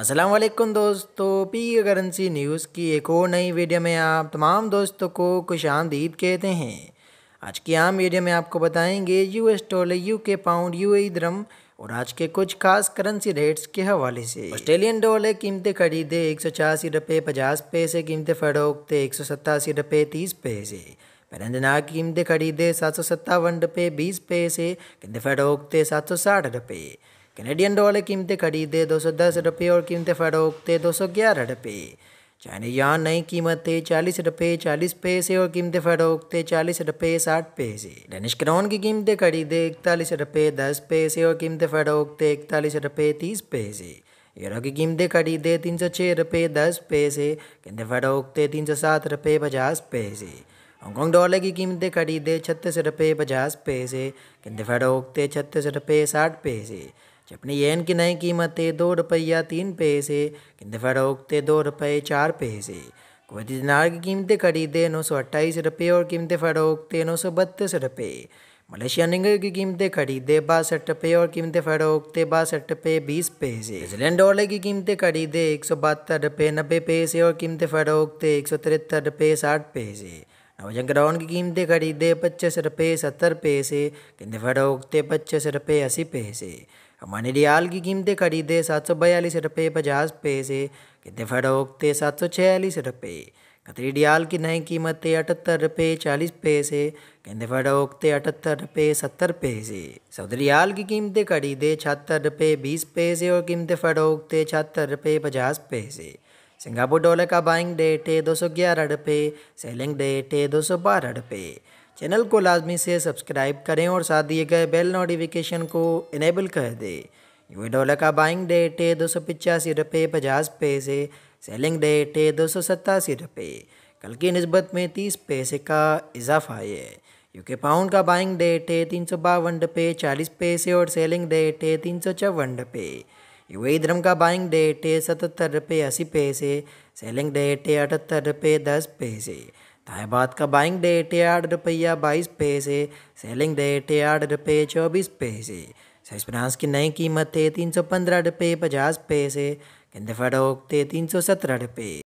असलम दोस्तों P currency news की एक और नई वीडियो में आप तमाम दोस्तों को खुश आमदीद कहते हैं आज की आम वीडियो में आपको बताएंगे U S dollar U K pound U A dirham और आज के कुछ खास करेंसी रेट्स के हवाले से ऑस्ट्रेलियन डॉलर कीमतें खरीदे एक सौ छियासी रुपये पचास पैसे कीमतें फरोख्ते एक सौ सतासी रुपये तीस पैसे पेरंजना कीमतें खरीदे सात सौ सत्तावन रुपये बीस पैसे कीमतें फरोख्ते सात सौ साठ रुपये कैनेडियन डॉलर कीमतें खरीदे दो सौ दस रुपये और कीमतें फ़रोख्ते दो सौ ग्यारह रुपये चाइनीज यहाँ नई कीमतें चालीस रुपये चालीस पैसे और कीमतें फ़रोख्ते चालीस रुपये साठ पैसे डेनिश क्रॉन की कीमतें खरीदे इकतालीस रुपये दस पैसे और कीमतें फ़रोख्ते इकतालीस रुपये तीस पैसे यूरो की कीमतें खरीदे तीन सौ छः रुपये दस पैसे कीमतें फरोखते तीन सौ सात रुपये पचास पैसे हांगकॉन्ग डॉलर की कीमतें खरीदे छत्तीस रुपये पचास पैसे कीमतें फरोखते छत्तीस रुपये साठ पैसे अपने येन की नई कीमतें दो रुपया तीन पैसे किंद फरोखते दो रुपये चार पैसे कुवैती दिनार की कीमतें खरीदे नौ सौ अट्ठाईस रुपये और कीमतें फरोखते नौ सौ बत्तीस रुपये मलेशिया निंगर की कीमतें खरीदे बासठ रुपये और कीमतें फरोखते बासठ रुपये बीस पैसे न्यूजीलैंड डॉलर की कीमतें खरीदे एक सौ बहत्तर रुपये नब्बे पैसे और कीमतें फरोखते एक सौ तिहत्तर रुपये साठ पैसे नवजन ग्राउंड की कीमतें खरीदे पच्चीस रुपये सत्तर पैसे कीमतें फरोखते पच्चीस रुपये अस्सी पैसे हमारे रियाल की कीमतें खरीदे सात सौ बयालीस रुपये पचास पैसे कितने फरोखते सात सौ छियालीस रुपये कतरी रियाल की नई कीमतें अठहत्तर रुपये चालीस पैसे कितने फरोखते अठहत्तर रुपये सत्तर पैसे सऊदी रियाल की कीमतें खरीदे छहत्तर रुपये बीस पैसे और कीमतें फरोखते छहत्तर रुपये पचास पैसे सिंगापुर डॉलर का बाइंग डेट है दो सौ ग्यारह रुपये सेलिंग डेट है दो सौ बारह रुपये चैनल को लाजमी से सब्सक्राइब करें और साथ दिए गए बेल नोटिफिकेशन को इनेबल कर दें यूए डॉलर का बाइंग डेट है दो सौ पिचासी रुपये पचास पैसे सेलिंग डेट है दो सौ सत्तासी रुपये कल की नस्बत में तीस पैसे का इजाफा है यूके पाउंड का बाइंग डेट है तीन सौ बावन रुपये चालीस पैसे और सेलिंग डेट है तीन सौ चौवन रुपये यूए धर्म का बाइंग डेट है सतहत्तर रुपये अस्सी पैसे सेलिंग डेट है अठहत्तर रुपये दस पैसे बात का बाइंग डेट आठ रुपया बाईस पैसे सेलिंग डेट आठ रुपये चौबीस पैसे साइज फ्रांस की नई कीमत है तीन सौ पंद्रह रुपये पचास पैसे गेंदे थे तीन सौ सत्रह रुपये